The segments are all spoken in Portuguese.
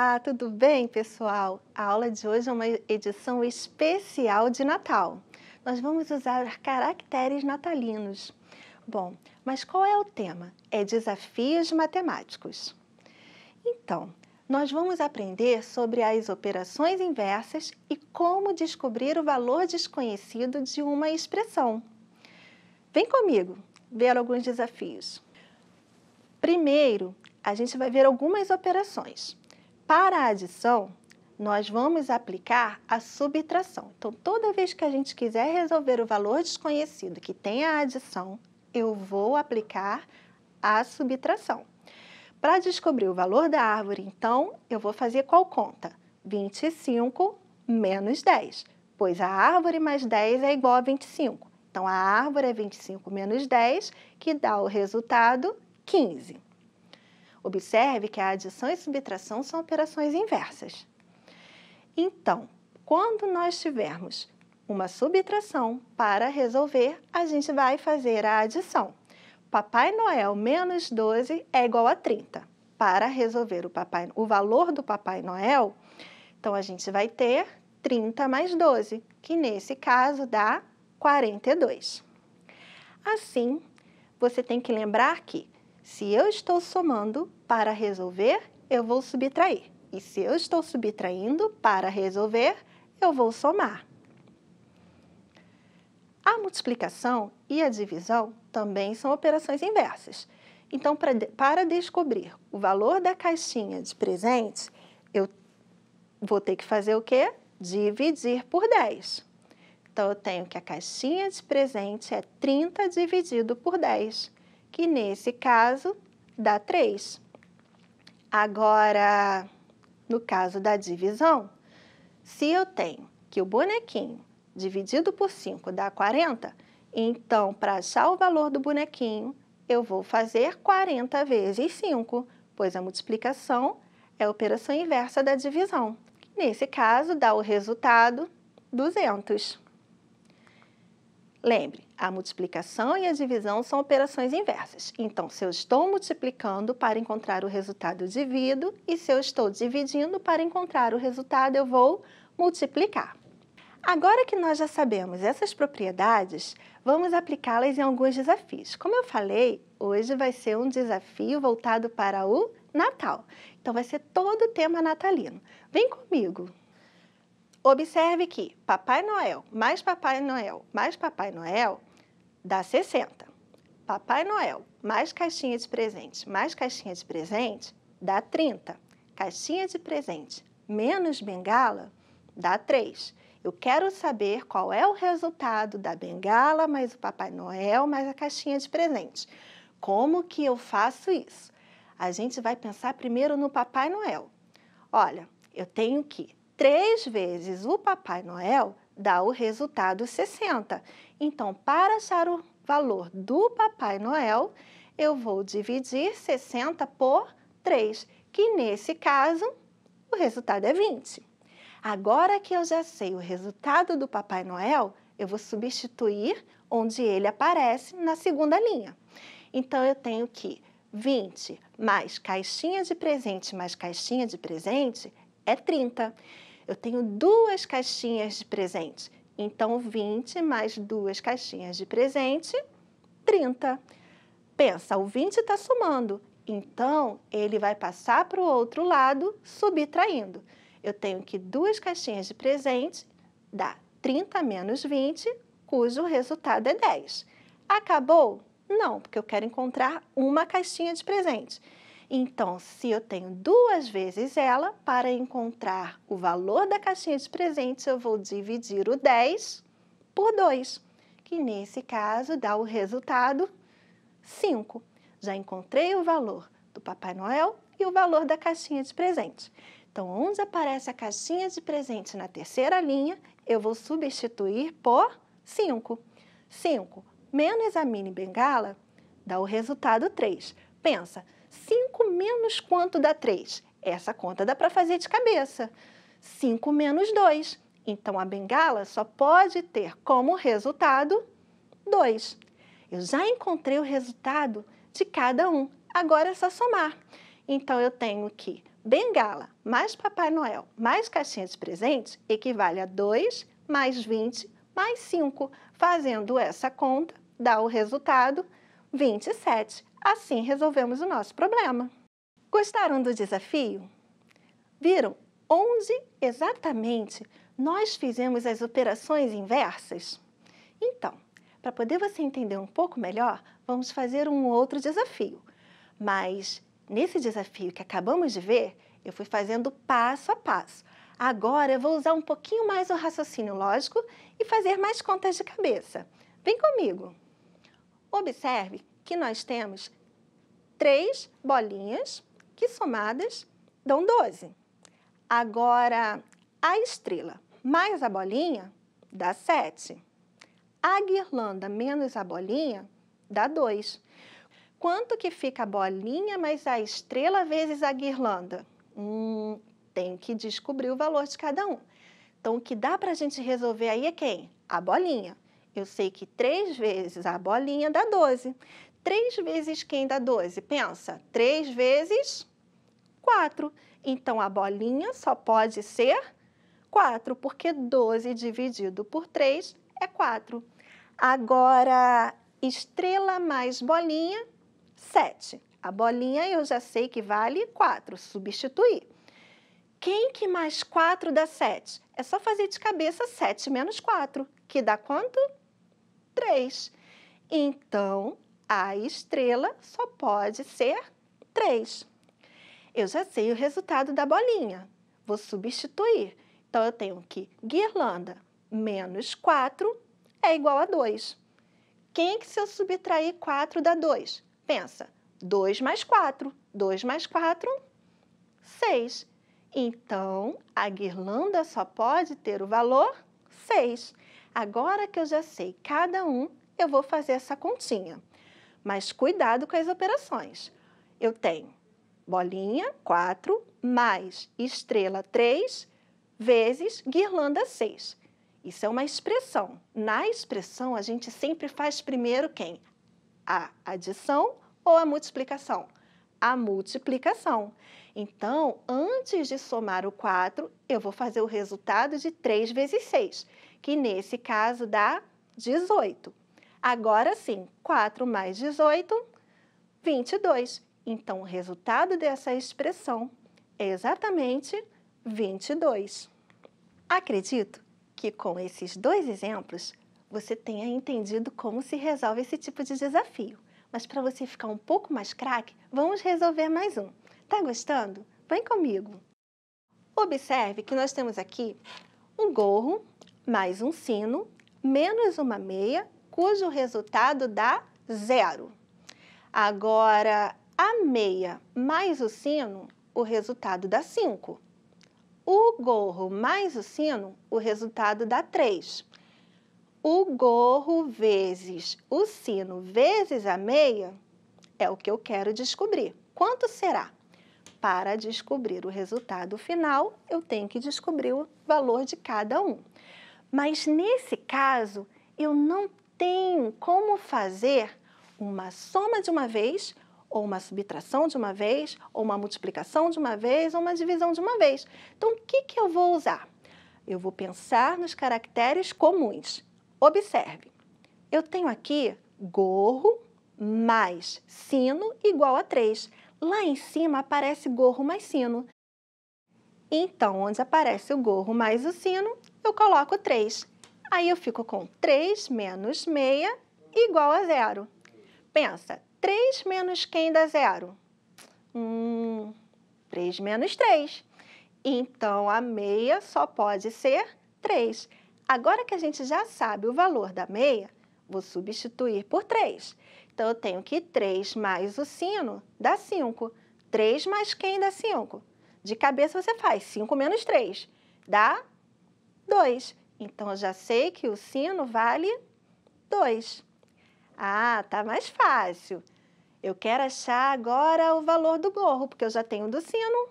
Olá, tudo bem, pessoal? A aula de hoje é uma edição especial de Natal. Nós vamos usar caracteres natalinos. Bom, mas qual é o tema? É desafios matemáticos. Então, nós vamos aprender sobre as operações inversas e como descobrir o valor desconhecido de uma expressão. Vem comigo ver alguns desafios. Primeiro, a gente vai ver algumas operações. Para a adição, nós vamos aplicar a subtração. Então, toda vez que a gente quiser resolver o valor desconhecido que tem a adição, eu vou aplicar a subtração. Para descobrir o valor da árvore, então, eu vou fazer qual conta? 25 menos 10, pois a árvore mais 10 é igual a 25. Então, a árvore é 25 menos 10, que dá o resultado 15. Observe que a adição e subtração são operações inversas. Então, quando nós tivermos uma subtração para resolver, a gente vai fazer a adição. Papai Noel menos 12 é igual a 30. Para resolver o, papai, o valor do Papai Noel, então a gente vai ter 30 mais 12, que nesse caso dá 42. Assim, você tem que lembrar que se eu estou somando para resolver, eu vou subtrair. E se eu estou subtraindo para resolver, eu vou somar. A multiplicação e a divisão também são operações inversas. Então, pra, para descobrir o valor da caixinha de presentes, eu vou ter que fazer o quê? Dividir por 10. Então, eu tenho que a caixinha de presente é 30 dividido por 10 que nesse caso dá 3. Agora, no caso da divisão, se eu tenho que o bonequinho dividido por 5 dá 40, então, para achar o valor do bonequinho, eu vou fazer 40 vezes 5, pois a multiplicação é a operação inversa da divisão. Nesse caso, dá o resultado 200. Lembre, a multiplicação e a divisão são operações inversas. Então, se eu estou multiplicando para encontrar o resultado, eu divido, e se eu estou dividindo para encontrar o resultado, eu vou multiplicar. Agora que nós já sabemos essas propriedades, vamos aplicá-las em alguns desafios. Como eu falei, hoje vai ser um desafio voltado para o Natal. Então vai ser todo o tema natalino. Vem comigo! Observe que Papai Noel mais Papai Noel mais Papai Noel dá 60. Papai Noel mais caixinha de presente mais caixinha de presente dá 30. Caixinha de presente menos bengala dá 3. Eu quero saber qual é o resultado da bengala mais o Papai Noel mais a caixinha de presente. Como que eu faço isso? A gente vai pensar primeiro no Papai Noel. Olha, eu tenho que três vezes o Papai Noel dá o resultado 60. Então, para achar o valor do Papai Noel, eu vou dividir 60 por 3, que nesse caso o resultado é 20. Agora que eu já sei o resultado do Papai Noel, eu vou substituir onde ele aparece na segunda linha. Então, eu tenho que 20 mais caixinha de presente mais caixinha de presente é 30 eu tenho duas caixinhas de presente. Então, 20 mais duas caixinhas de presente, 30. Pensa, o 20 está somando, então ele vai passar para o outro lado, subtraindo. Eu tenho que duas caixinhas de presente dá 30 menos 20, cujo resultado é 10. Acabou? Não, porque eu quero encontrar uma caixinha de presente. Então, se eu tenho duas vezes ela, para encontrar o valor da caixinha de presentes, eu vou dividir o 10 por 2, que nesse caso dá o resultado 5. Já encontrei o valor do Papai Noel e o valor da caixinha de presente. Então, onde aparece a caixinha de presente na terceira linha, eu vou substituir por 5. 5 menos a mini bengala dá o resultado 3. Pensa, 5 menos quanto dá 3? Essa conta dá para fazer de cabeça. 5 menos 2. Então a bengala só pode ter como resultado 2. Eu já encontrei o resultado de cada um. Agora é só somar. Então eu tenho que bengala mais Papai Noel mais caixinha de presente equivale a 2 mais 20 mais 5. Fazendo essa conta, dá o resultado 27. Assim resolvemos o nosso problema. Gostaram do desafio? Viram onde exatamente nós fizemos as operações inversas? Então, para poder você entender um pouco melhor, vamos fazer um outro desafio. Mas nesse desafio que acabamos de ver, eu fui fazendo passo a passo. Agora eu vou usar um pouquinho mais o raciocínio lógico e fazer mais contas de cabeça. Vem comigo! Observe que nós temos três bolinhas que somadas dão 12. Agora, a estrela mais a bolinha dá 7. A guirlanda menos a bolinha dá 2. Quanto que fica a bolinha mais a estrela vezes a guirlanda? Hum, tem que descobrir o valor de cada um. Então, o que dá para a gente resolver aí é quem? A bolinha. Eu sei que 3 vezes a bolinha dá 12. 3 vezes quem dá 12? Pensa, 3 vezes 4. Então, a bolinha só pode ser 4, porque 12 dividido por 3 é 4. Agora, estrela mais bolinha, 7. A bolinha eu já sei que vale 4, substituir. Quem que mais 4 dá 7? É só fazer de cabeça 7 menos 4, que dá quanto? 3. Então, a estrela só pode ser 3. Eu já sei o resultado da bolinha, vou substituir. Então, eu tenho que guirlanda menos 4 é igual a 2. Quem que se eu subtrair 4 dá 2? Pensa, 2 mais 4, 2 mais 4, 6. Então, a guirlanda só pode ter o valor 6. Agora que eu já sei cada um, eu vou fazer essa continha mas cuidado com as operações. Eu tenho bolinha 4 mais estrela 3 vezes guirlanda 6. Isso é uma expressão. Na expressão, a gente sempre faz primeiro quem? A adição ou a multiplicação? A multiplicação. Então, antes de somar o 4, eu vou fazer o resultado de 3 vezes 6, que nesse caso dá 18. Agora sim, 4 mais 18, 22. Então, o resultado dessa expressão é exatamente 22. Acredito que com esses dois exemplos você tenha entendido como se resolve esse tipo de desafio. Mas para você ficar um pouco mais craque, vamos resolver mais um. Tá gostando? Vem comigo! Observe que nós temos aqui um gorro, mais um sino, menos uma meia cujo resultado dá zero. Agora, a meia mais o sino, o resultado dá 5. O gorro mais o sino, o resultado dá 3. O gorro vezes o sino vezes a meia é o que eu quero descobrir. Quanto será? Para descobrir o resultado final, eu tenho que descobrir o valor de cada um. Mas nesse caso, eu não tenho como fazer uma soma de uma vez, ou uma subtração de uma vez, ou uma multiplicação de uma vez, ou uma divisão de uma vez. Então, o que, que eu vou usar? Eu vou pensar nos caracteres comuns. Observe, eu tenho aqui gorro mais sino igual a 3. Lá em cima aparece gorro mais sino. Então, onde aparece o gorro mais o sino, eu coloco 3. Aí eu fico com 3 menos 6 igual a zero. Pensa, 3 menos quem dá zero? Hum, 3 menos 3. Então, a meia só pode ser 3. Agora que a gente já sabe o valor da meia, vou substituir por 3. Então, eu tenho que 3 mais o sino dá 5. 3 mais quem dá 5? De cabeça você faz 5 menos 3, dá 2. Então, eu já sei que o sino vale 2. Ah, tá mais fácil. Eu quero achar agora o valor do gorro, porque eu já tenho do sino.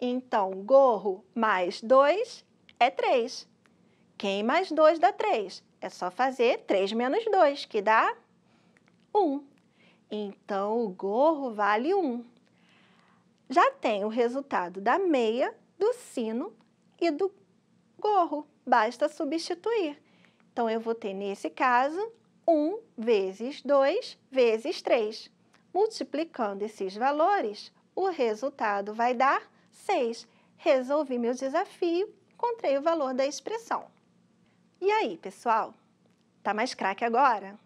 Então, gorro mais 2 é 3. Quem mais 2 dá 3? É só fazer 3 menos 2, que dá 1. Um. Então, o gorro vale 1. Um. Já tem o resultado da meia, do sino e do gorro basta substituir. Então, eu vou ter, nesse caso, 1 vezes 2 vezes 3. Multiplicando esses valores, o resultado vai dar 6. Resolvi meu desafio, encontrei o valor da expressão. E aí, pessoal? Tá mais craque agora?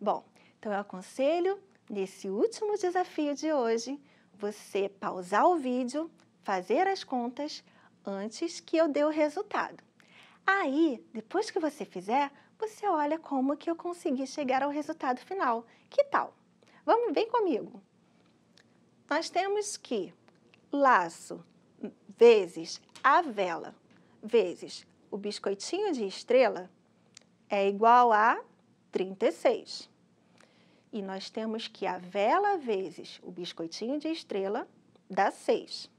Bom, então eu aconselho, nesse último desafio de hoje, você pausar o vídeo, fazer as contas antes que eu dê o resultado. Aí, depois que você fizer, você olha como que eu consegui chegar ao resultado final. Que tal? Vamos, vem comigo. Nós temos que laço vezes a vela vezes o biscoitinho de estrela é igual a 36. E nós temos que a vela vezes o biscoitinho de estrela dá 6.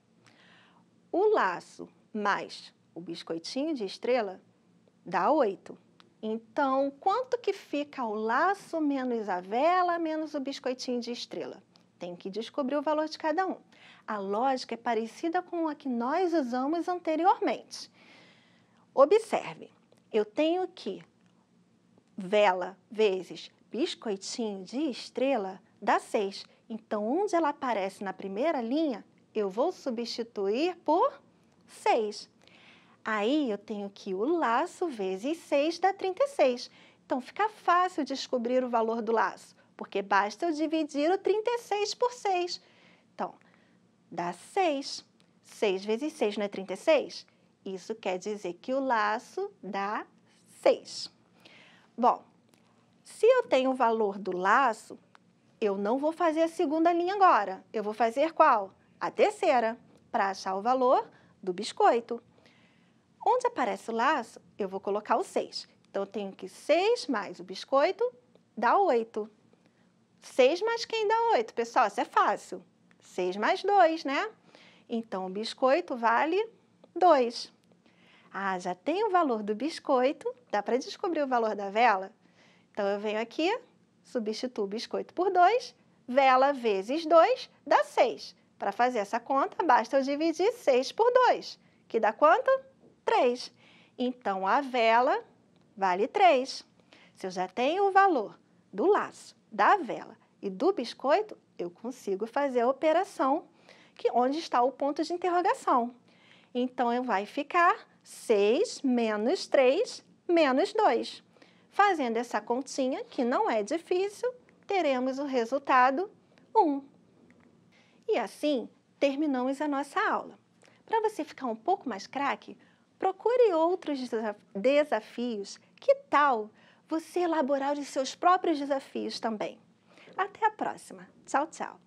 O laço mais o biscoitinho de estrela dá 8. Então, quanto que fica o laço menos a vela menos o biscoitinho de estrela? Tem que descobrir o valor de cada um. A lógica é parecida com a que nós usamos anteriormente. Observe, eu tenho que vela vezes biscoitinho de estrela dá 6. Então, onde ela aparece na primeira linha, eu vou substituir por 6. Aí eu tenho que o laço vezes 6 dá 36. Então fica fácil descobrir o valor do laço, porque basta eu dividir o 36 por 6. Então, dá 6. 6 vezes 6 não é 36? Isso quer dizer que o laço dá 6. Bom, se eu tenho o valor do laço, eu não vou fazer a segunda linha agora. Eu vou fazer qual? A terceira, para achar o valor do biscoito. Onde aparece o laço, eu vou colocar o 6. Então, eu tenho que 6 mais o biscoito dá 8. 6 mais quem dá 8? Pessoal, isso é fácil. 6 mais 2, né? Então, o biscoito vale 2. Ah, já tem o valor do biscoito, dá para descobrir o valor da vela? Então, eu venho aqui, substituo o biscoito por 2, vela vezes 2 dá 6. Para fazer essa conta, basta eu dividir 6 por 2, que dá quanto? 3. Então, a vela vale 3. Se eu já tenho o valor do laço, da vela e do biscoito, eu consigo fazer a operação que onde está o ponto de interrogação. Então, vai ficar 6 menos 3 menos 2. Fazendo essa continha, que não é difícil, teremos o resultado 1. E assim terminamos a nossa aula. Para você ficar um pouco mais craque, Procure outros desafios. Que tal você elaborar os seus próprios desafios também? Até a próxima. Tchau, tchau.